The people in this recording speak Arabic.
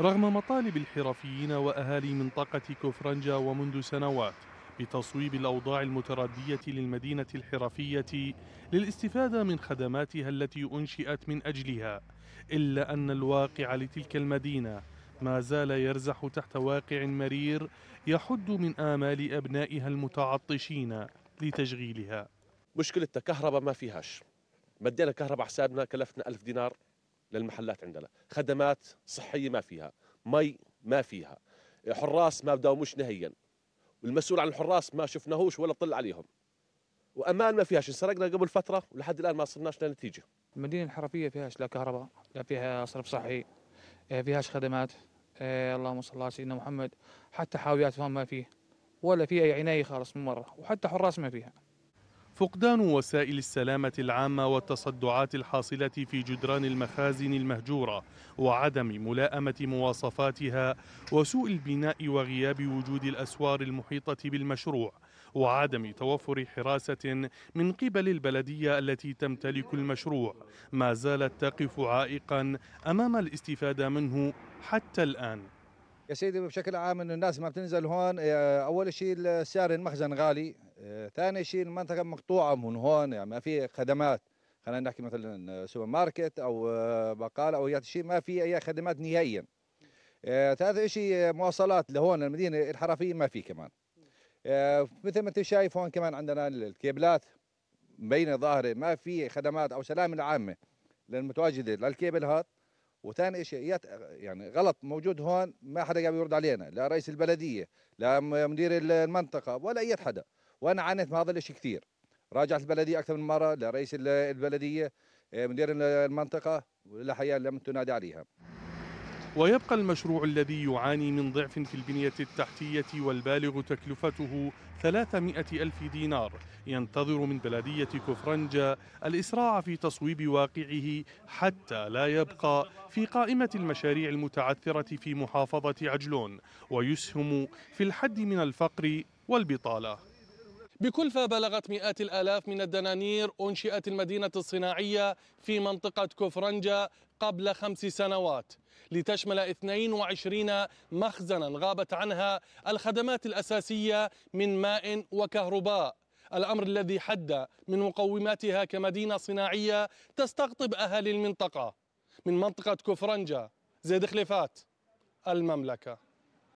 رغم مطالب الحرفيين وأهالي منطقة كفرنجة ومنذ سنوات بتصويب الأوضاع المتردية للمدينة الحرفية للاستفادة من خدماتها التي أنشئت من أجلها إلا أن الواقع لتلك المدينة ما زال يرزح تحت واقع مرير يحد من آمال أبنائها المتعطشين لتشغيلها مشكلة كهرباء ما فيهاش مدينا كهرباء حسابنا كلفتنا ألف دينار للمحلات عندنا خدمات صحية ما فيها مي ما فيها حراس ما بداوموش نهيا والمسؤول عن الحراس ما شفناهوش ولا طل عليهم وامان ما فيهاش انسرقنا قبل فتره ولحد الان ما صرناش لنتيجه المدينه الحرفيه فيهاش لا كهرباء لا فيها صرف صحي آه، فيهاش خدمات آه، اللهم صل على سيدنا محمد حتى حاويات ما فيه ولا في اي عنايه خالص من مره وحتى حراس ما فيها فقدان وسائل السلامة العامة والتصدعات الحاصلة في جدران المخازن المهجورة وعدم ملاءمة مواصفاتها وسوء البناء وغياب وجود الأسوار المحيطة بالمشروع وعدم توفر حراسة من قبل البلدية التي تمتلك المشروع ما زالت تقف عائقا أمام الاستفادة منه حتى الآن يا سيدي بشكل عام أن الناس ما بتنزل هون أول شيء سعر المخزن غالي ثاني شيء المنطقه مقطوعه من هون يعني ما في خدمات خلينا نحكي مثلا سوبر ماركت او آه، بقاله او شيء ما في اي خدمات نهائيا آه، ثالث شيء مواصلات لهون المدينه الحرفيه ما في كمان آه، مثل ما انت شايف هون كمان عندنا الكيبلات مبينه ظاهره ما في خدمات او سلام العامه للمتواجده للكيبل هات وثاني شيء يعني غلط موجود هون ما حدا قاعد يرد علينا لا رئيس البلديه لا مدير المنطقه ولا اي حدا وانا عانيت من هذا الشيء كثير راجعت البلديه اكثر من مره لرئيس البلديه آه، مدير المنطقه للحياه لم تنادي عليها ويبقى المشروع الذي يعاني من ضعف في البنية التحتية والبالغ تكلفته 300 ألف دينار ينتظر من بلدية كفرنجة الإسراع في تصويب واقعه حتى لا يبقى في قائمة المشاريع المتعثرة في محافظة عجلون ويسهم في الحد من الفقر والبطالة بكلفة بلغت مئات الآلاف من الدنانير أنشئت المدينة الصناعية في منطقة كفرنجة قبل خمس سنوات لتشمل 22 مخزنا غابت عنها الخدمات الأساسية من ماء وكهرباء الأمر الذي حد من مقوماتها كمدينة صناعية تستقطب أهالي المنطقة من منطقة كفرنجة زيد خليفات المملكة